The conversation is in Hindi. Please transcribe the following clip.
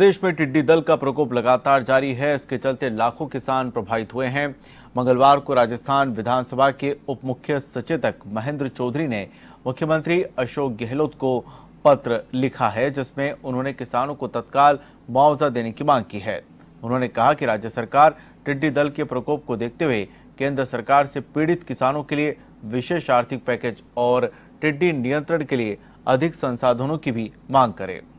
प्रदेश में टिड्डी दल का प्रकोप लगातार जारी है इसके चलते लाखों किसान प्रभावित हुए हैं मंगलवार को राजस्थान विधानसभा के उप मुख्य सचेतक महेंद्र चौधरी ने मुख्यमंत्री अशोक गहलोत को पत्र लिखा है जिसमें उन्होंने किसानों को तत्काल मुआवजा देने की मांग की है उन्होंने कहा कि राज्य सरकार टिड्डी दल के प्रकोप को देखते हुए केंद्र सरकार से पीड़ित किसानों के लिए विशेष आर्थिक पैकेज और टिड्डी नियंत्रण के लिए अधिक संसाधनों की भी मांग करे